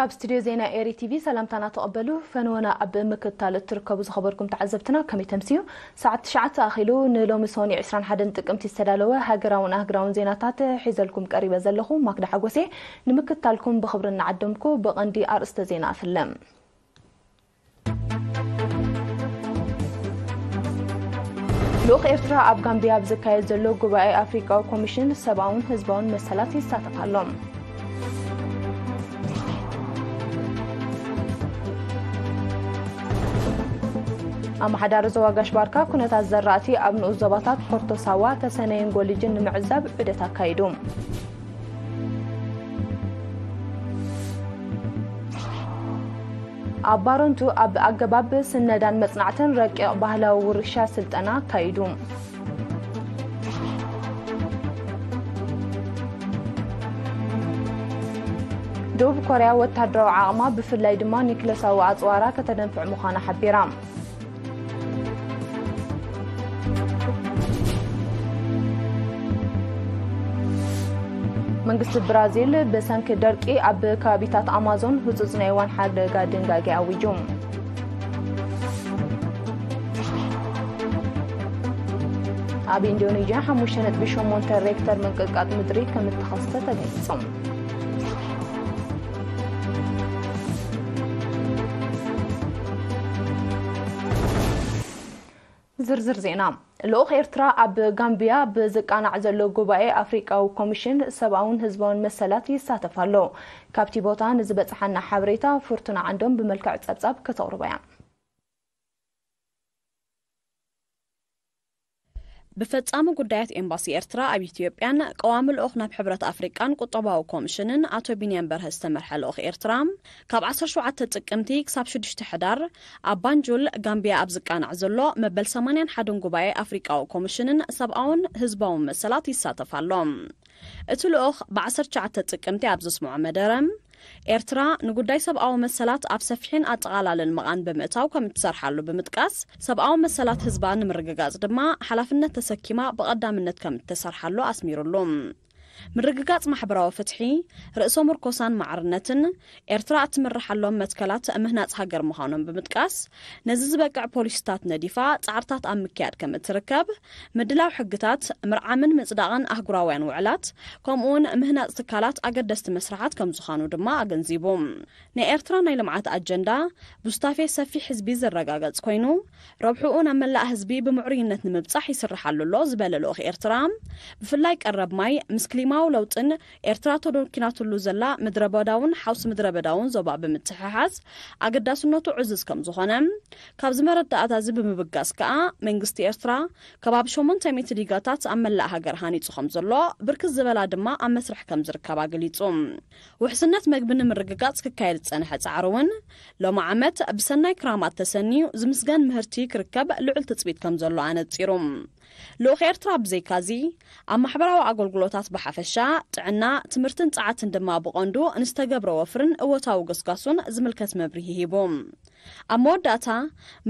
ካብ ስትድዮ ዜና ኤሪ ቲቪ ሰላምታና ተቐበሉ ፈንወና ኣብ ምክታል እትርከቡ ዝኸበርኩም ተዓዘብትና ከመይ ተምስዩ ሰዓት ትሽዓተ ኣኺሉ ንሎሚ ሰኒ 21 ጥቅምቲ ዝተዳለወ ሃገራውን ኣህግራውን ዜናታት ሒዘልኩም ቀሪበ ዘለኹ ማክዳ ሓጎሴ ንምክታልኩም ብክብሪ እናዓደምኩ ብቐንዲ ኣርእስተ ዜና ኣፍለም ልኡክ ኤርትራ ኣብ ጋምቢያ ብዝካየድ ዘሎ ጉባኤ ኣፍሪካዊ ኮሚሽን ሰብኣውን ህዝባውን መሰላት ይሳተፍ ኣሎም ኣብ ዞባ ጋሽባርካ ኩነታት ዘራእቲ ኣብ ንኡ ዞባታት ፖርቶሳዋ ሳዋ ከሰነይን ጎልጅን ንምዕዛብ ዕደት ኣካይዱ ኣብ ባሮንቱ ኣብ ኣገባብ ስነዳን መፅናዕትን ረቂቕ ባህላዊ ውርሻ ስልጠና ካይዱ ደቡብ ኮርያ ወታደራዊ ዓቕማ ብፍላይ ድማ ኒክለሳዊ ኣፅዋራ ከተደንፍዕ ምዃና ሓቢራ መንግስቲ ብራዚል ብሰንኪ ደርቂ ኣብ ከባቢታት ኣማዞን ህፁፅ ናይ እዋን ሓደጋ ድንጋጌ ኣውጁ ኣብ ኢንዶኔዥያ 5.8 ሬክተር መንቅጥቃጥ ምድሪ ከም እተኸስተ ተገሊፆም ዝርዝር ዜና ልኡክ ኤርትራ ኣብ ጋምቢያ ብዝቃናዕ ዘሎ ጉባኤ ኣፍሪቃዊ ኮሚሽን ሰብኣውን ህዝባውን መሰላት ይሳተፍ ኣሎ ካብቲ ቦታ ንዝበፅሓና ሓበሬታ ፍርቱና ዓንዶም ብመልክዕ ፀብጻብ ከተቕርበ እያ ብፈጻሚ ጉዳያት ኤምባሲ ኤርትራ ኣብ ኢትዮጵያን ቀዋሚ ልኦኽ ናብ ሕብረት ኣፍሪቃን ቁጠባዊ ኮሚሽንን ኣቶ ቢንያን በርሀ ዝተመርሐ ልኦኽ ኤርትራ ካብ 17 ጥቅምቲ ክሳብ 6ዱሽ ሕዳር ኣብ ባንጁል ጋምብያ ኣብ ዝቃናዕ ዘሎ መበል 801ን ጉባኤ ኣፍሪቃዊ ኮሚሽንን ሰብኣውን ህዝባዊ መሰላት ይሳተፋሎም እቲ ልኦኽ ብ 17 ጥቅምቲ ኣብ ዘስምዖ መደረ ኤርትራ ንጉዳይ ሰብኣዊ መሰላት ኣብ ሰፊሕን ኣጠቓላልን መቓን ብምእታው ከም እትሰርሓሉ ብምጥቃስ ሰብኣዊ መሰላት ህዝባ ንምርግጋጽ ድማ ሓላፍነት ተሰኪማ ብቐዳምነት ከም እተሰርሓሉ ኣስሚሩሉ ምርግጋጽ ማሕበራዊ ፍትሒ ርእሶ ምርኮሳን ማዕርነትን ኤርትራ እትምርሓሎም መትከላት ምህናፅ ሃገር ምዃኖም ብምጥቃስ ነዚ ዝበቅዕ ፖሊሲታት ነዲፋ ጻዕርታት ኣብ ምክያድ ከም እትርከብ ምድላው ሕግታት ምርዓምን ምጽዳቕን ኣህጉራውያን ውዕላት ከምኡውን ምህናፅ ትካላት ኣገደስቲ መስራሓት ከም ዝኾኑ ድማ ኣገንዚቡ ናይ ኤርትራ ናይ ልምዓት ኣጀንዳ ብስታፌ ሰፊሕ ህዝቢ ዘረጋገጽ ኮይኑ ረብሕኡ ናብ መላእ ህዝቢ ብምዕሩይነት ንምብጻሕ ይስርሓሉ ኣሎ ዝበለ ልኡኽ ኤርትራ ብፍላይ ቀረብ ማይ ምስክሊማ ቴማው ለውጥን ኤርትራ ተዶኪናትሉ ትሉ ዘላ ምድረ በዳውን ሓውስ ምድረ በዳውን ዞባ ብምትሕሓዝ ኣገዳስነቱ ዕዙዝ ከም ዝኾነ ካብዚ መረዳእታ እዚ ብምብጋስ ከዓ መንግስቲ ኤርትራ ከባቢ 800 ሊጋታት ኣብ መላእ ሃገር ሃኒፁ ከም ዘሎ ብርክት ዝበላ ድማ ኣብ መስርሕ ከም ዝርከባ ገሊጹ ውሕስነት መግቢ ንምርግጋፅ ክካየድ ዝፀንሐ ፃዕሪ እውን ሎሚ ዓመት ብሰናይ ክራማት ተሰኒዩ ዝምስገን ምህርቲ ክርከብ ልዑል ትፅቢት ከም ዘሎ ኣነፂሩ ልኡክ ኤርትራ ብዘይካዚ ኣብ ማሕበራዊ ኣገልግሎታት ብሓፈሻ ጥዕና ትምህርትን ፀዓትን ድማ ብቐንዱ ንዝተገብረ ወፍርን እወታዊ ገስጋሱን ዝምልከት መብርሂ ሂቦም ኣብ መወዳእታ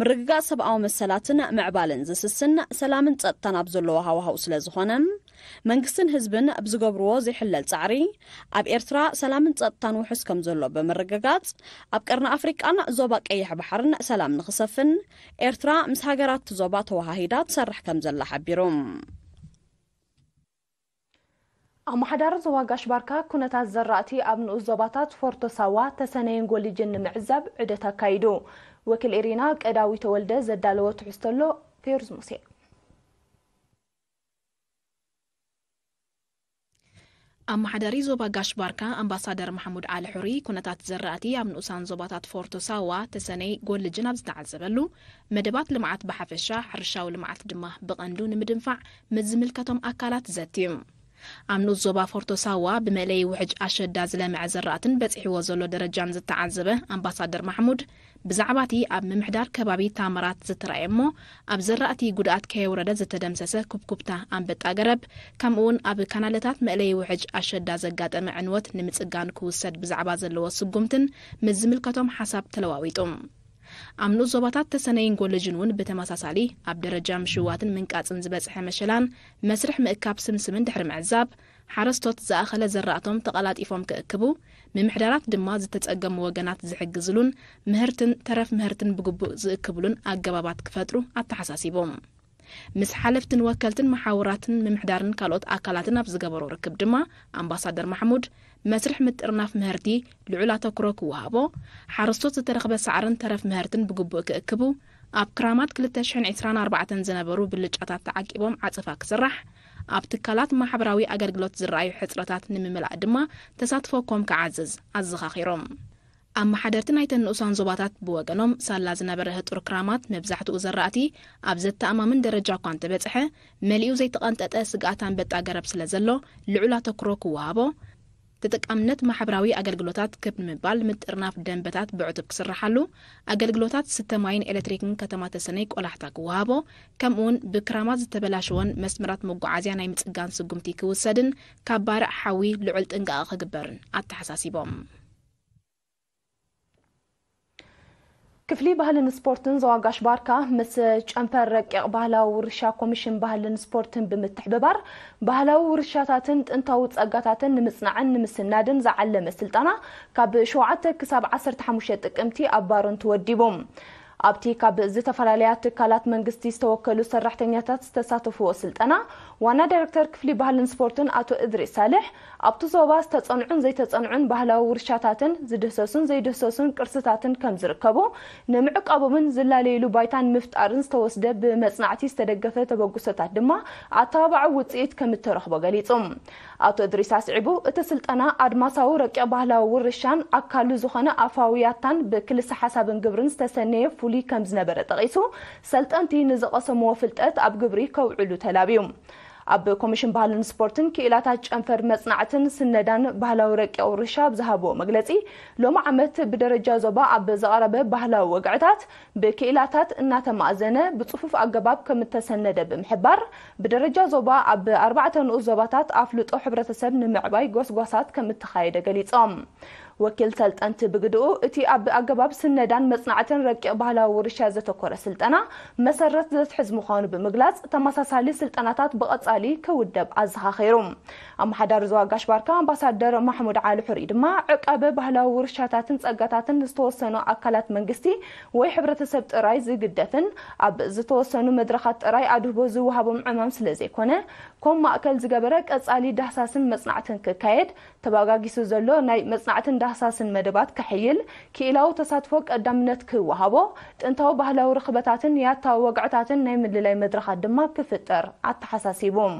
ምርግጋጽ ሰብኣዊ መሰላትን ምዕባልን ዝስስን ሰላምን ጸጥታን ኣብ ዘለዎ ሃውሃው ስለ ዝዀነ መንግስትን ህዝብን ብዝገብርዎ ዘይሕለል ጻዕሪ ኣብ ኤርትራ ሰላምን ጸጥታን ውሑስ ከም ዘሎ ብምርግጋጽ ኣብ ቀርኒ ኣፍሪቃን ዞባ ቀይሕ ባሕርን ሰላም ንኽሰፍን ኤርትራ ምስ ሃገራት ዞባ ተዋሃሂዳት ትሰርሕ ከም ዘላ ሓቢሩም ኣብ ማሕዳር ዞባ ጋሽባርካ ኩነታት ዘራእቲ ኣብ ዞባታት ፎርቶ ሳዋ ተሰነየን ጎሊጅን ንምዕዛብ ዕደት ኣካይዱ ወኪል ኤሪና ቀዳዊ ተወልደ ዘዳለዎ ትሕዝቶ ኣሎ ፌሩዝ ሙሴ ማሓዳሪ ዞባ ጋሽባርካ ኣምባሳደር ማሕሙድ ዓሊ ኩነታት ዘራእቲ ኣብ ንኡሳን ዞባታት ፎርቶ ሳዋ ተሰነይ ጎልጅን ኣብ ዝተዓዘበሉ መደባት ልምዓት ብሓፈሻ ሕርሻዊ ልምዓት ድማ ብቐንዱ ንምድንፋዕ ምዝምልከቶም ኣካላት ዘትዩ ኣብ ኖት ዞባ ፎርቶሳዋ ብመለይ ውሕጅ ኣሸዳ ዝለምዐ ዘራእትን በፂሕዎ ዘሎ ደረጃን ዝተዓዘበ ኣምባሳደር ማሕሙድ ብዛዕባ እቲ ኣብ ምምሕዳር ከባቢ ታምራት ዝተረእየ እሞ ኣብ ዘራእቲ ጉድኣት ከየውረደ ዝተደምሰሰ ኩብኩብታ ኣንበጣ ገረብ ከምኡ እውን ኣብ ካናለታት መእለይ ውሕጅ ኣሸዳ ዘጋጠመ ዕንወት ንምፅጋን ክውሰድ ብዛዕባ ዘለዎ ስጉምትን ምስ ሓሳብ ተለዋዊጡ አምኖ ዞባታት ተሰነይን ጎለጅን እውን ብተመሳሳሊ ኣብ ደረጃ ምሽዋትን ምንቃፅን ዝበፅሐ መሸላን መስርሕ ምእካብ ስምስምን ድሕሪ ምዕዛብ ሓረስቶት ዝኣኸለ ዘራእቶም ተቐላጢፎም ክእክቡ ምምሕዳራት ድማ ዝተጸገሙ ወገናት ዝሕግዝሉን ምህርትን ተረፍ ምህርትን ብግቡእ ዝእክብሉን ኣገባባት ክፈጥሩ ኣተሓሳሲቦም ምስ ሓለፍትን ወከልትን መሓውራትን ምምሕዳርን ካልኦት ኣካላትን ኣብ ዝገበሮ ርክብ ድማ ኣምባሳደር ማሕሙድ መስርሕ ምጥርናፍ ምህርቲ ልዑል ኣተኩሮ ክወሃቦ ሓረስቶት ዝተረኽበ ሳዕርን ተረፍ ምህርትን ብግቡእ ክእክቡ ኣብ ክራማት 224 ዝነበሩ ብልጫታት ተዓቂቦም ዓፅፋ ክስራሕ ኣብ ትካላት ማሕበራዊ ኣገልግሎት ዝረኣዩ ሕፅረታት ንምምላእ ድማ ተሳትፎኮም ክዓዝዝ ኣዘኻኺሮም ኣመሓደርቲ ናይተ ንኡሳን ዞባታት ብወገኖም ሳላ ዝነበረ ህጡር ክራማት መብዛሕትኡ ዘራእቲ ኣብ ዘተኣማምን ደረጃ እኳ እንተበፅሐ መሊኡ ዘይተቐንጠጠ ስግኣት ኣንበጣ ገረብ ስለ ዘሎ ልዑል ኣተኩሮ ክወሃቦ ተጠቃምነት ማሕበራዊ ኣገልግሎታት ክብ ንምባል ምጥርናፍ ደንበታት ብዕቱብ ክስራሓሉ ኣገልግሎታት ስተማይን ኤሌትሪክን ከተማ ተሰነይ ቆላሕታ ክወሃቦ ከምኡ ውን ብክራማት ዝተበላሸወን መስመራት መጓዓዝያ ናይ ምፅጋን ስጉምቲ ክውሰድን ካብ ባርዕ ሓዊ ልዑል ጥንቃቐ ክግበርን ኣተሓሳሲቦም ክፍሊ ባህልን ስፖርትን ዘዋጋሽ ባርካ ምስ ጨንፈር ረቂቅ ባህላዊ ውርሻ ኮሚሽን ባህልን ስፖርትን ብምትሕብባር ባህላዊ ውርሻታትን ጥንታዊ ፀጋታትን ንምፅናዕን ንምስናድን ዝዓለመ ስልጠና ካብ 7 ክሳብ 15 ጥቅምቲ ኣብ ባሮን ተወዲቡ ኣብቲ ካብ ዝተፈላለያ ትካላት መንግስቲ ዝተወከሉ ሰራሕተኛታት ዝተሳተፍዎ ስልጠና ዋና ዳይረክተር ክፍሊ ባህልን ስፖርትን ኣቶ እድሪ ሳልሕ ኣብቲ ዞባ ዝተፀንዑን ዘይተፀንዑን ባህላዊ ውርሻታትን ዝደሰሱን ዘይደሰሱን ቅርስታትን ከም ዝርከቡ ንምዕቃቦምን ዝላለየሉ ባይታን ምፍጣርን ዝተወስደ ብመፅናዕቲ ዝተደገፈ ተበግሶታት ድማ ኣተባብዕ ውፅኢት ከም እተረክቦ ገሊጹ ኣቶ እድሪስ ኣስዒቡ እቲ ስልጠና ኣድማሳዊ ረቂቕ ባህላዊ ውርሻን ኣካሉ ዝኾነ ኣፋውያታን ብክልሲ ሓሳብን ግብርን ዝተሰነየ ፍሉይ ከም ዝነበረ ጠቒሱ ሰልጠንቲ ንዝቐሰምዎ ፍልጠት ኣብ ግብሪ ከውዕሉ ተላብዩ ኣብ ኮሚሽን ባህልን ስፖርትን ክኢላታት ጨንፈር መፅናዕትን ስነዳን ባህላዊ ረቂ ውርሻ ብዝሃቦ መግለፂ ሎሚ ዓመት ብደረጃ ዞባ ኣብ ዘቐረበ ባህላዊ ወግዕታት ብክኢላታት እናተማእዘነ ብፅፉፍ ኣገባብ ከም እተሰነደ ብምሕባር ብደረጃ ዞባ ኣብ ኣርባዕተ ንኡስ ዞባታት ኣፍልጦ ሕብረተሰብ ንምዕባይ ጎስጓሳት ከም እተኻየደ ገሊፆም وكل سلطان تبقدو اتي اب اقباب سندان مصنعة رك بحلا ورشا زي تكورة سلطانة مسرت زي حزمو خانو بمقلاز تماسا سالي سلطاناتات بقاتسالي كودب ازها خيروم ኣመሓዳሪ ዞባ ባርካ ኣምባሳደር ማሕሙድ ዓሊ ሕርኡ ድማ ዕቀበ ባህላዊ ውርሻታትን ፀጋታትን ዝተወሰኑ ኣካላት መንግስቲ ወይ ሕብረተሰብ ጥራይ ዝግደፍን ኣብ ዝተወሰኑ መድረካት ጥራይ ኣድህቦ ዝወሃቦም ዕማም ስለ ዘይኮነ ከም ማእከል ዝገበረ ቀፃሊ ዳህሳስን መፅናዕትን ክካየድ ተባጋጊሱ ዘሎ ናይ መፅናዕትን ዳህሳስን መደባት ክሕይል ክኢላዊ ተሳትፎ ቀዳምነት ክወሃቦ ጥንታዊ ባህላዊ ርክበታትን ያታዊ ወግዕታትን ናይ ምልላይ መድረካት ድማ ክፍጠር ኣተሓሳሲቦም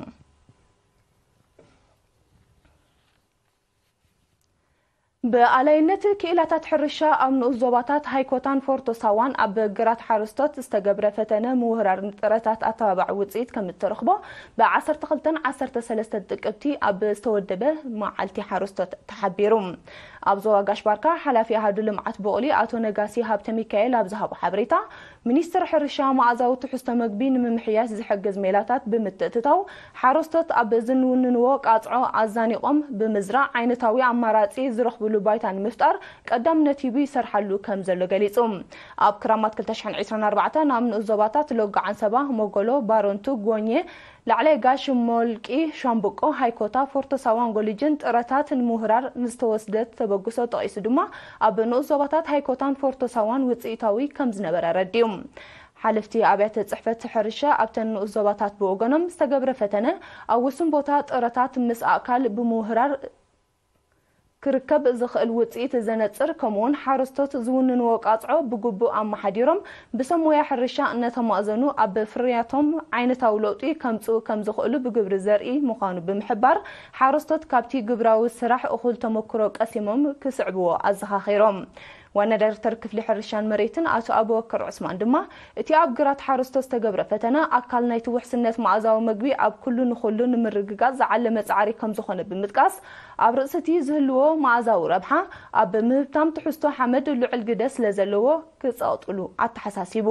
بألينت كيلات حرشة أم نزوباتات هايكوتان فورتوساوان أب جرات حرستات استجبر فتنة مهر رتات أتابع وتزيد كم الترخبة بعصر تقلتن عصر تسلست الدقبتي أب استودبه مع التي حرستات تحبيرم أب زواج بركة حلا هادو المعت بقولي أتو نجاسي هابت ميكايل أب زهاب حبريتا ሚኒስትር ሕርሻ መዓዛዊ ትሕዝቶ መግቢ ንምምሕያስ ዝሕግዝ ሜላታት ብምትእትታው ሓረስቶት ኣብ ዝንውንንዎ ቃፅዖ ኣዛኒቖም ብምዝራዕ ዓይነታዊ ኣማራፂ ዝረኽብሉ ባይታ ንምፍጣር ቀዳም ነቲቡ ይሰርሓሉ ከም ዘሎ ገሊጹ ኣብ ክራማት 224 ናብ ንእዞባታት ሎጋዓን ሰባ መጎሎ ባሮንቱ ጎኘ ላዕለ ጋሽ ሞልቂ ሻምብቆ ሃይኮታ ፎርተ ሳዋን ጎሊጅን ጥረታት ንምሁራር ምስ ተበግሶ ተጠቂሱ ድማ ኣብ ንኡ ዞባታት ሃይኮታን ፎርተ ውፅኢታዊ ከም ዝነበረ ረዲዩ ሓለፍቲ ኣብያተ ፅሕፈት ሕርሻ ኣብተን ንኡ ዞባታት ብወገኖም ዝተገብረ ፈተነ ኣብ ውሱን ቦታ ጥረታት ምስ ኣካል ብምውህራር ክርከብ ዝኽእል ውፅኢት ዘነፅር ከምኡውን ሓረስቶት ዝውንንዎ ቃፅዖ ብግቡእ ኣመሓዲሮም ብሰብ ሞያ ሕርሻ እነተማእዘኑ ኣብ ፍርያቶም ዓይነታዊ ለውጢ ከምፅኡ ከም ዝኽእሉ ብግብሪ ዘርኢ ምዃኑ ብምሕባር ሓረስቶት ካብቲ ግብራዊ ስራሕ እኹል ተመክሮ ቀሲሞም ክስዕብዎ ኣዘኻኺሮም ዋና ዳይሬክተር ክፍሊ ሕርሻን መሬትን ኣቶ ኣበወከር ዑስማን ድማ እቲ ኣብ ግራት ሓረስቶ ዝተገብረ ፈተና ኣካል ናይቲ ውሕስነት መኣዛዊ መግቢ ኣብ ኩሉ ንኩሉ ንምርግጋፅ ዝዓለመ ፃዕሪ ከም ዝኾነ ብምጥቃስ ኣብ ርእሲ እቲ ዝህልዎ መኣዛዊ ረብሓ ኣብ ምህብታም ትሕዝቶ ሓመድ ልዑል ግደ ስለ ዘለዎ ክፀጥሉ ኣተሓሳሲቡ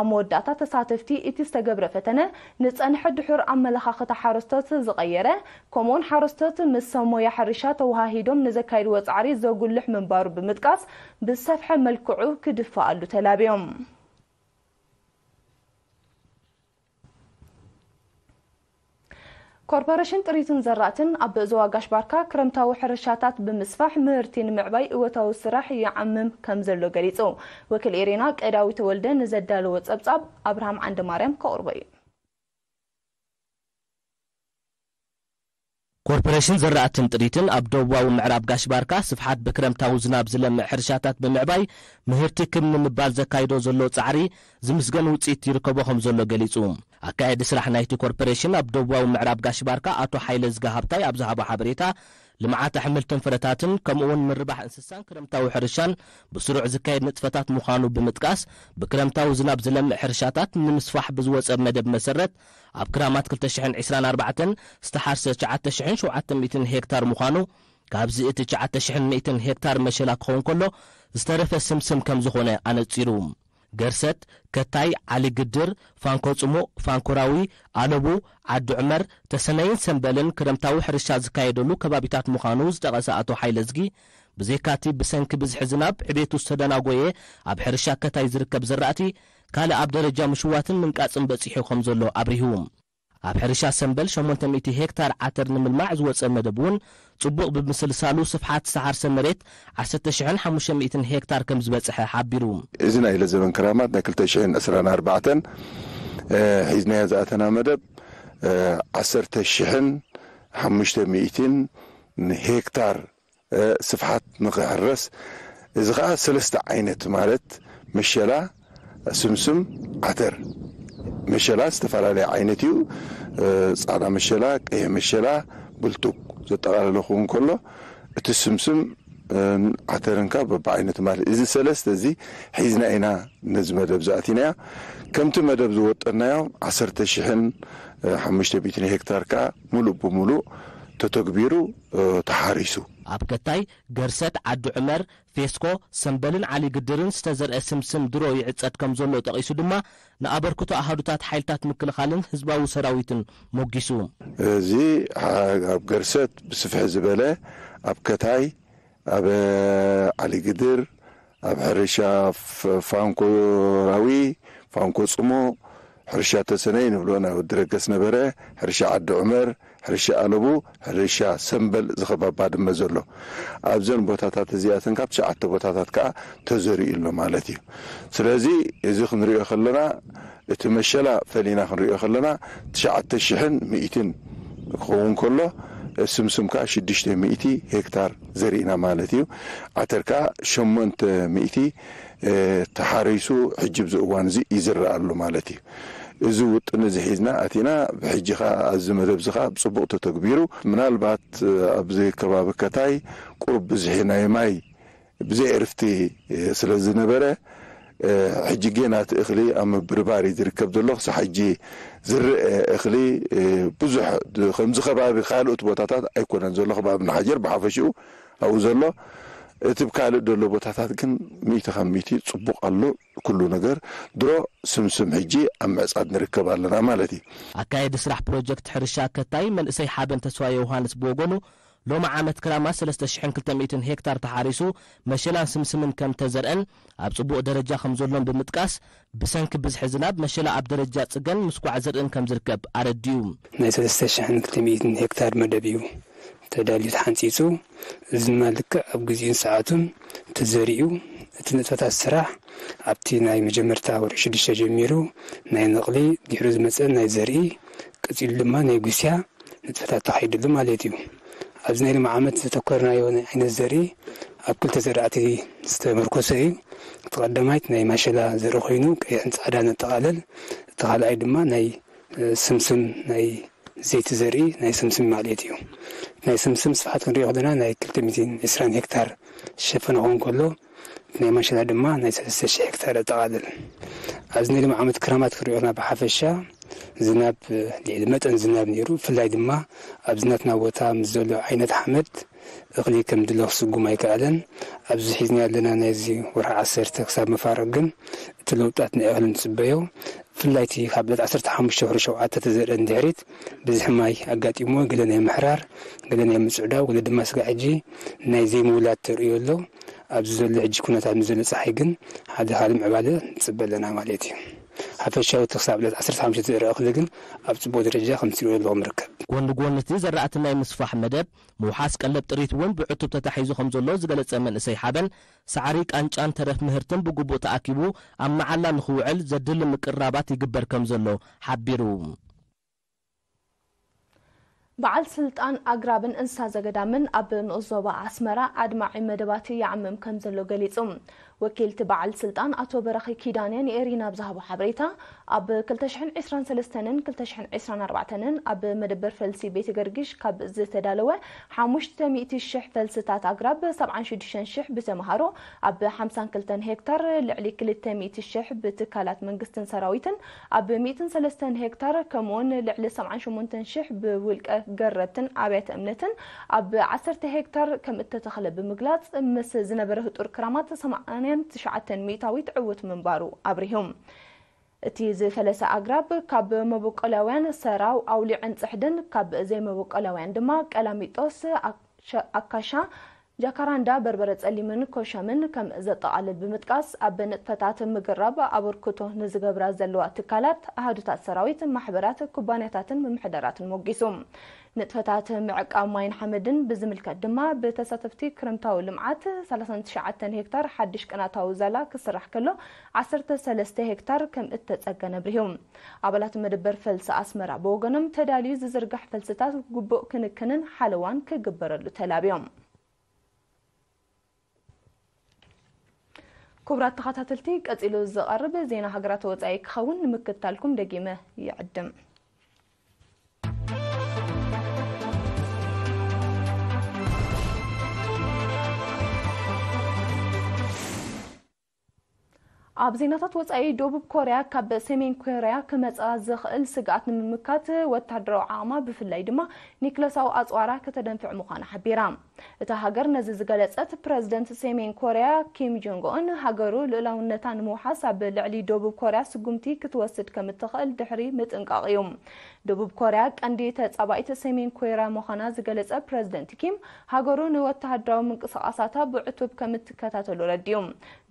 ኣብ መወዳእታ ተሳተፍቲ እቲ ዝተገብረ ፈተነ ንፀንሐ ድሑር ኣመለኻኽታ ሓረስቶት ዝቐየረ ከምኡውን ሓረስቶት ምስ ሰብ ሞያ ሕርሻ ተዋሃሂዶም ንዘካይድዎ ፃዕሪ ዘጉልሕ ምንባሩ ብምጥቃስ ብሰፍሐ መልክዑ ክድፋኣሉ ተላብዮም ኮርፖሬሽን ጥሪትን ዘራእትን ኣብ ብእዞ ዋጋሽ ባርካ ክረምታዊ ሕርሻታት ብምስፋሕ ምህርቲ ንምዕባይ እወታዊ ስራሕ ይዓምም ከም ዘሎ ገሊጹ ወኪል ኤሬና ቀዳዊ ተወልደ ንዘዳለዎ ጸብጻብ ኣብርሃም ዓንዲ ማርያም ከቕርቦ እዩ ኮርፖሬሽን ዘራእትን ጥሪትን ኣብ ደዋዊ ምዕራብ ጋሽ ባርካ ስፍሓት ብክረምታዊ ዝናብ ዝለምዕ ሕርሻታት ብምዕባይ ምህርቲ ክም ንምባል ዘካይዶ ዘሎ ፃዕሪ ዝምስገን ውፅኢት ይርከቦ ከም ዘሎ ገሊጹ ኣካየዲ ስራሕ ናይቲ ኮርፖሬሽን ኣብ ደዋዊ ምዕራብ ጋሽ ባርካ ኣቶ ሓይለ ዝጋሃብታይ ኣብ ዝሃቦ ሓበሬታ ልምዓት ኣሕምልትን ፍረታትን ከምኡውን ምርባሕ እንስሳን ክረምታዊ ሕርሻን ብስሩዕ ዝካየድ ንጥፈታት ምዃኑ ብምጥቃስ ብክረምታዊ ዝናብ ዝለምዕ ሕርሻታት ንምስፋሕ ብዝወፀ መደብ መሰረት ኣብ ክራማት 224 ዝተሓርሰ 9700 ሄክታር ምዃኑ ካብዚ እቲ 9100 ሄክታር መሸላ ክኸውን ከሎ ዝተረፈ ስምስም ከም ዝኾነ ኣነጺሩ ገርሰት ከታይ ዓሊ ግድር ፋንኮ ጽሙቕ ፋንኮራዊ ኣለቡ ዓዲ ዕመር ተሰነይን ሰንበልን ክረምታዊ ሕርሻ ዝካየደሉ ከባቢታት ምዃኑ ዝጠቐሰ ኣቶ ሓይለ ዝጊ ብዘይካቲ ብሰንኪ ብዝሒ ዝናብ ዕቤቱ ዝተደናጐየ ኣብ ሕርሻ ከታይ ዝርከብ ዝራእቲ ካልእ ኣብ ደረጃ ምሽዋትን ምንቃጽን በጺሑ ከም ዘሎ ኣብሪህዎም ኣብ ሕርሻ ሰንበል 800 ሄክታር ዓተር ንምልማዕ ዝወፀ መደብ እውን ጽቡቕ ብምስልሳሉ ስፍሓት ዝተሓርሰ መሬት 1,500 ሄክታር ከም ዝበፅሐ ሓቢሩ እዚ ናይ ለዘበን ክራማት ናይ 224 ሒዝናዮ ዝኣተና መደብ 1,500 ሄክታር ስፍሓት ንክሕረስ እዚ ከዓ ሰለስተ ዓይነት ማለት መሸላ ስምስም ዓተር መሸላ ዝተፈላለየ ዓይነት እዩ ፃዕዳ መሸላ ቀይሕ መሸላ ብልጡቅ ዘጠቃለለ ክውን ከሎ እቲ ስምስም ዓተርንካ ዓይነት ማለት እዚ ሰለስተ እዚ ሒዝና ኢና ነዚ መደብ እያ ከምቲ መደብ ዝወጠናዮም ዓሰርተ ሽሕን ሓሙሽተ 1,500 ሄክታር ከዓ ሙሉእ ብሙሉእ ተተግቢሩ ተሓሪሱ ኣብ ከታይ ገርሰት ዓዲ ዑመር ፌስኮ ሰንበልን ዓሊ ግድርን ዝተዘርአ ስምስም ድሮ ይዕፀት ከም ዘሎ ጠቒሱ ድማ ንኣበርክቶ ኣሃዱታት ሓይልታት ምክልኻልን ህዝባዊ ሰራዊትን ሞጊሱ እዚ ኣብ ገርሰት ብስፍሕ ዝበለ ኣብ ከታይ ኣብ ዓሊ ግድር ኣብ ሕርሻ ፋንኮ ራዊ ፋንኮ ፅሙ ሕርሻ ተሰነይ ንብሎ ናይ ወድረገስ ነበረ ሕርሻ ዓዲ ዑመር ሕርሻ ኣነቡ ሕርሻ ሰንበል ዝኸባባ ድማ ዘሎ ኣብዘን ቦታታት እዚኣትን ካብ ትሽዓተ ቦታታት ከዓ ተዘሪኡ ኣሎ ማለት እዩ ስለዚ እዚ ክንሪኦ ከለና እቲ መሸላ ፈሊና ክንሪኦ ከለና ትሽዓተ ሽሕን ምእትን ክኸውን ከሎ ስምስም ከዓ ሽዱሽተ ምእቲ ሄክታር ዘርኢና ማለት እዩ ዓተር ከዓ ሸሞንተ ምእቲ ተሓሪሱ ሕጂ ብዚ እዋን እዚ ይዝረኣሉ ማለት እዩ እዚ ውጡ ንዚ ሒዝና እቲና ብሕጂ ኻ ኣዚ መደብዚ ኻ ብፅቡቕ ተተግቢሩ ምናልባት ኣብዚ ከባቢ ከታይ ቁር ብዙሒ ናይ ማይ ብዘይ ዕርፍቲ ስለ ዝነበረ ሕጂ ጌናት እኽሊ ኣብ ምብርባሪ ዝርከብ ዘሎ ክሳ ሕጂ ዝርአ እኽሊ ብዙሕ ከምዚ ከባቢ ካልኦት ቦታታት ኣይኮነን ዘሎ ከባቢ ና ሓጀር ብሓፈሽኡ ኣብኡ ዘሎ እቲ ብካልእ ደሎ ቦታታት ግን ሚእቲ ካብ ሚእቲ ፅቡቕ ኣሎ ኩሉ ነገር ድሮ ስምስም ሕጂ ኣብ ምዕፃድ ንርከብ ኣለና ማለት እዩ ኣካየዲ ስራሕ ፕሮጀክት ሕርሻ ኣከታይ መንእሰይ ሓበን ተስዋየ ዮሃንስ ብወገኑ ሎሚ ዓመት ክራማ 3200 ሄክታር ተሓሪሱ መሸላን ስምስምን ከም ተዘርአን ኣብ ጽቡቕ ደረጃ ከም ዘሎን ብምጥቃስ ብሰንኪ ብዝሒ ዝናብ መሸላ ኣብ ደረጃ ጽገን ምስኳዕ ዘርእን ከም ዝርከብ ኣረድዩ ናይ 3200 ሄክታር መደብ እዩ ተዳልዩ ተሓንፂፁ እዚ ድማ ልክዕ ኣብ ግዜን ሰዓቱን እተዘሪኡ እቲ ንጥፈታት ስራሕ ኣብቲ ናይ መጀመርታ ወርሒ ሽዱሽተ ጀሚሩ ናይ ነቕሊ ድሕሪ ዝመፀ ናይ ዘርኢ ቀፂሉ ድማ ናይ ጉስያ ንጥፈታት ተካይድሉ ማለት እዩ ኣብዚ ናይ ልማ ዓመት ዝተኮርናዮ ናይ ዓይነት ዘርኢ ኣብ ክልተ ዘራእቲ ዝተመርኮሰ እዩ እቲ ቀዳማይት ናይ ማሸላ ዘርኢ ኮይኑ ቀይሕን ፃዕዳን ኣጠቃለል እቲ ካልኣይ ድማ ናይ ስምስም ናይ ዘይቲ ዘርኢ ናይ ስምስም ማለት እዩ ናይ ስምስም ስፋሓት ክንሪኦ ከለና ናይ 220 ሄክታር ዝሸፈነ ክኸውን ከሎ ናይ ማንሸላ ድማ ናይ 3,000 ሄክታር ኣጠቓልል ኣብዚ ናይ ድማ ዓመት ክረማት ክንሪኦና ብሓፈሻ ዝናብ ልዕሊ መጠን ዝናብ ነይሩ ብፍላይ ድማ ኣብ ዝናትና ቦታ ምስ ዘሎ ዓይነት ሓመድ እኽሊ ከም ድለ ክስጉም ኣይከኣለን ኣብዚ ሒዝና ኣለና ናይዚ ወርሒ ዓሰርተ ክሳብ መፋረቅ ግን እቲ ለውጣት ናይ እኽሊ ንፅበዮ ብፍላይቲ ካብ ለት 1ሓሙሽተ ሪ ሸውዓተ ተዘርአ ንድሕሪት ብዙሕ ማይ ኣጋጢሞ ገለ ናይ ምሕራር ገለ ናይ ምፅዕዳው ገለ ድማ ስጋ ሕጂ ናይ ዘይምውላድ ተርእዩ ኣሎ ኣብዚ ዘሎ ሕጂ ኩነታት ንዘሎ ፀሓይ ግን ሓደ ካል ምዕባለ ንፅበ ኣለና ማለት እዩ ሓፈሻዊ ተክሳብ ዕለት 15 ዘርኢ እኽሊ ግን ኣብ ፅቡቅ ደረጃ ከምሲልዎ የብልዎ ምርከብ ጎኒ ጎኒ እቲ ዘራእቲ ናይ ምስፋሕ መደብ ምውሓስ ቀለብ ጥሪት እውን ብዕቱብ ተታሒዙ ከም ዘሎ ዝገለፀ መንእሰይ ሓበን ሳዕሪ ቃንጫን ተረፍ ምህርትን ብግቡእ ተኣኪቡ ኣብ መዓላ ንኽውዕል ዘድሊ ምቅራባት ይግበር ከም ዘሎ ሓቢሩ በዓል ስልጣን ኣግራብን እንስሳ ዘገዳምን ኣብ ንዑ ዞባ ኣስመራ ኣድማዒ መደባት ይዓምም ከም ዘሎ ገሊጹ وكيل تبع السلطان أتو برخي كيدانين إيرينا بزهبو حبريتا أب كلتشحن عسران سلستنن كلتشحن عسران أربعتنن أب مدبر فلسي بيت قرقش كاب زيتدالوة حاموش تميئتي الشح فلسطات أقرب سبعان شدشن شح بسمهارو أب حمسان كلتن هكتار لعلي كل تميئتي الشح بتكالات منقستن سراويتن أب ميتن سلستن هكتار كمون لعلي سبعان شمونتن شح بولك قربتن عبيت أمنتن أب عسرت هكتار كم التتخلب بمقلات مس زنبره تور كرامات سمعان ثمانين تسعة ميتاويت عوت من بارو أبريهم تي زفلس أغراب كاب مبوك ألوان سراو أولي عن تحدن كاب زي مبوك ألوان دماغ ألاميتوس أكاشا ጃካራንዳ በርበረ ጸሊምን ኮሸምን ከም ዘጠቓልል ብምጥቃስ ኣብ በንጥፈታት ምግራብ ኣበርክቶ ንዝገብራ ዘለዋ ትካላት ኣህዱታት ሰራዊት ማሕበራት ኩባንያታትን ምምሕደራትን ሞጊሱ ንጥፈታት ምዕቃብ ማይን ሓመድን ብዝምልከት ድማ ብተሳተፍቲ ክርምታዊ ልምዓት 39 ሄክታር ሓድሽ ቅናታዊ ዛላ ክስራሕ ከሎ 13 ሄክታር ከም እተፀገነ ብርሂቡ ኣባላት መደበር ፈልሲ ኣስመራ ብወገኖም ተዳልዩ ዝዝርጋሕ ፈልስታት ጉቡእ ክንክንን ሓለዋን ክግበረሉ ተላብዮም ክቡራት ተኸታተልቲ ቀፂሉ ዝቐርብ ዜና ሃገራት ወፃኢ ክኸውን ንምክታልኩም ደጊመ ይዕድም ኣብዜናታት ወፃኢ ደቡብ ኮርያ ካብ ሰሜን ኮርያ ክመፅኣ ዝኽእል ስግኣት ንምምካት ወታደራዊ ዓቕማ ብፍላይ ድማ ኒክለሳዊ ኣፅዋራ ከተደንፍዕ ምዃኑ ሓቢራ እታ ሃገር ነዚ ዝገለፀት ፕረዚደንት ሰሜን ኮርያ ኪም ጆንግኦን ሃገሩ ልዕላውነታ ንምውሓስ ኣብ ልዕሊ ደቡብ ኮርያ ስጉምቲ ክትወስድ ከም እትኽእል ድሕሪ ምጥንቃቕ እዩ ደቡብ ኮርያ ቀንዲ ተጻባኢት ሰሜን ኮሪያ ምዃና ዝገለጸ ፕረዚደንት ኪም ሃገሩ ንወተሃደራዊ ምንቅስቓሳታ ብዕቱብ ከም እትከታተሉ ረዲዩ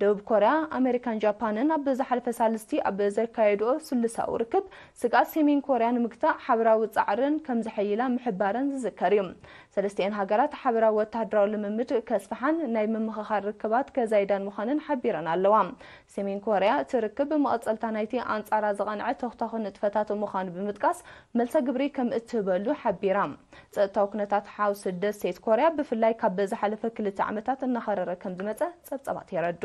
ደቡብ ኮርያ ኣሜሪካን ጃፓንን ኣብ ዝሓለፈ ሳልስቲ ኣብ ዘካየድኦ ስልሳዊ ርክብ ስጋኣት ሰሜን ኮርያ ንምግታእ ሓበራዊ ፃዕርን ከም ዝሐይላ ምሕባርን ዝዝከር እዩ ሰለስተአን ሃገራት ሓበራዊ ወተሃደራዊ ልምምድ ከስፍሓን ናይ ምምኽኻር ርክባት ከዛይዳን ምዃንን ሓቢረን ኣለዋ ሰሜን ኮርያ ትርክብ ብመቐፀልታ ናይቲ ኣንጻራ ዝቐንዐ ተኽተኽ ንጥፈታት ምዃኑ ብምጥቃስ መልሰ ግብሪ ከም እትህበሉ ሓቢራ ፀጥታዊ ኩነታት ሓውሲ ደሴት ኮርያ ብፍላይ ካብ ብዝሓለፈ ክልተ ዓመታት እናኸረረ ከም ዝመፀ ፀብፀባት የረዱ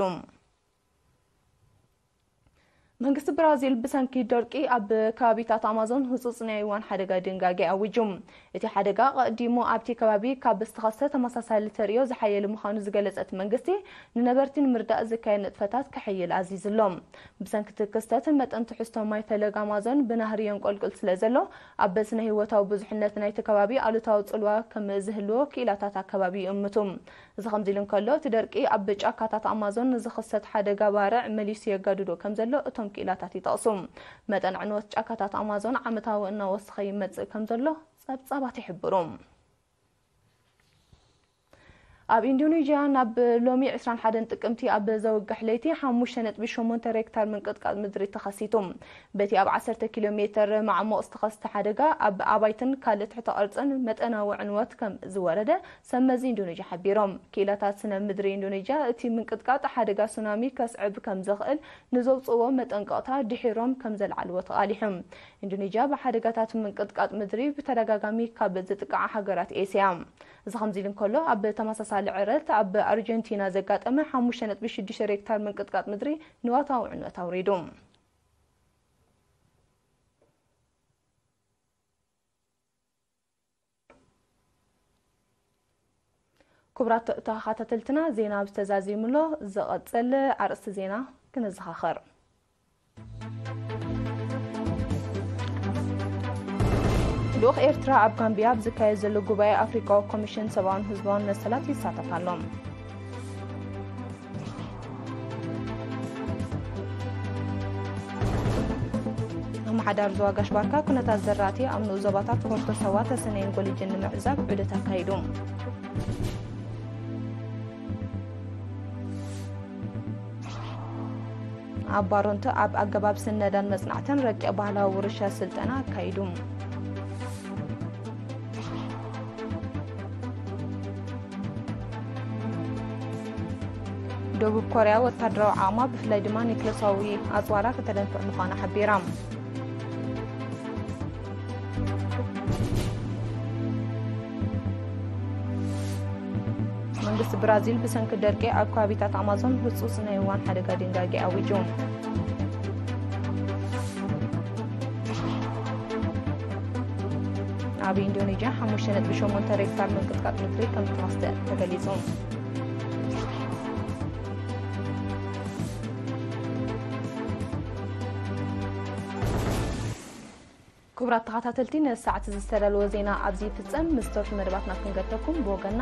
መንግስቲ ብራዚል ብሰንኪ ደርቂ ኣብ ከባቢታት ኣማዞን ህፁፅ ናይ እዋን ሓደጋ ድንጋጌ ኣውጁ እቲ ሓደጋ ቀዲሞ ኣብቲ ከባቢ ካብ ዝተኸሰተ ተመሳሳሊ ተርእዮ ዝሓየለ ምዃኑ ዝገለፀት መንግስቲ ንነበርቲ ንምርዳእ ዝካየድ ንጥፈታት ክሕይል ኣዚዝ ኣሎ ብሰንኪ እቲ ክስተት መጠን ትሕዝቶ ማይ ፈለግ ኣማዞን ብናህሪ የንቆልቁል ስለ ዘሎ ኣብ በስነ ህይወታዊ ብዙሕነት ናይቲ ከባቢ ኣሉታዊ ፅልዋ ከም ዝህልዎ ክኢላታት ኣከባቢ ይእምቱ እዚ ከምዚ ኢሉ እንከሎ እቲ ደርቂ ኣብ ጫካታት ኣማዞን ንዝኽሰት ሓደጋ ባርዕ መሊሱ የጋድዶ ከም ዘሎ እቶም ኪኢላታት ይጠቕሱ መጠን ዕንወት ጫካታት ኣማዞን ዓመታዊ እናወስኸ ይመጽእ ከም ዘሎ ጸብጻባት ይሕብሩ ኣብ ኢንዶኔዥያ ናብ ሎሚ 21 ጥቅምቲ ኣብ ዘወጋሕ ለይቲ 5.8 ሬክታር ምንቅጥቃጥ ምድሪ ተኸሲቱ በቲ ኣብ 10 ኪሎ ሜትር ማዕሞቕ ዝተኸስተ ሓደጋ ኣብ ኣባይትን ካልእ ትሕቲ ቅርፅን መጠናዊ ዕንወት ከም ዝወረደ ሰመዚ ኢንዶኔዥያ ሓቢሮም ክኢላታት ስነ ምድሪ ኢንዶኔዥያ እቲ ምንቅጥቃጥ ሓደጋ ሱናሚ ከስዕብ ከም ዘኽእል ንዘውፅዎ መጠንቀቕታ ድሒሮም ከም ዘለዓልዎ ተቓሊሑ ኢንዶኔዥያ ብሓደጋታት ምንቅጥቃጥ ምድሪ ብተደጋጋሚ ካብ ዝጥቃዓ ሃገራት ኤስያ እዚ ከምዚ ኢሉ እንከሎ ኣብ ተመሳሳሊ ዕረት ኣብ ኣርጀንቲና ዘጋጠመ ሓሙሽተ ነጥቢ 5.6 ሬክታር ምንቅጥቃጥ ምድሪ ንዋታዊ ዕንወት ኣውሪዱ ክቡራት ተኸታተልትና ዜና ብተዛዚሙሎ ዝቐፅል ኣርእስቲ ዜና ክንዘኻኽር ልኡኽ ኤርትራ ኣብ ጋምቢያ ብዝካየድ ዘሎ ጉባኤ ኣፍሪካዊ ኮሚሽን ሰብኣውን ህዝባውን መሰላት ይሳተፍ ኣሎ ኣመሓዳር ዞባ ጋሽባርካ ኩነታት ዘራእቲ ኣብ ንኡ ዞባታት ኮርቶ ሰዋ ተሰነይን ጎሊጅን ንምዕዛብ ዑደት ኣካይዱ ኣብ ባሮንቲ ኣብ ኣገባብ ስነዳን መፅናዕትን ረቂቕ ባህላዊ ውርሻ ስልጠና ኣካይዱ ደቡብ ኮርያ ወታደራዊ ዓቕማ ብፍላይ ድማ ኒክለሳዊ ኣፅዋራ ክተደንፍዕ ምዃና ሓቢራ መንግስቲ ብራዚል ብሰንኪ ደርቂ ኣብ ከባቢታት ኣማዞን ህፁፅ ናይ እዋን ሓደጋ ድንጋጌ ኣውጁ ኣብ ኢንዶኔዥያ 5.8 ሬክታር ምንቅጥቃጥ ምድሪ ከም ዝተዋስደ ተገሊጹ ክቡራት ተኸታተልቲ ነዚ ሰዓት ዝሰለልዎ ዜና ኣብዚ ይፍፀም ምስ ተርፊ መደባትና ክንገተኩም ብወገና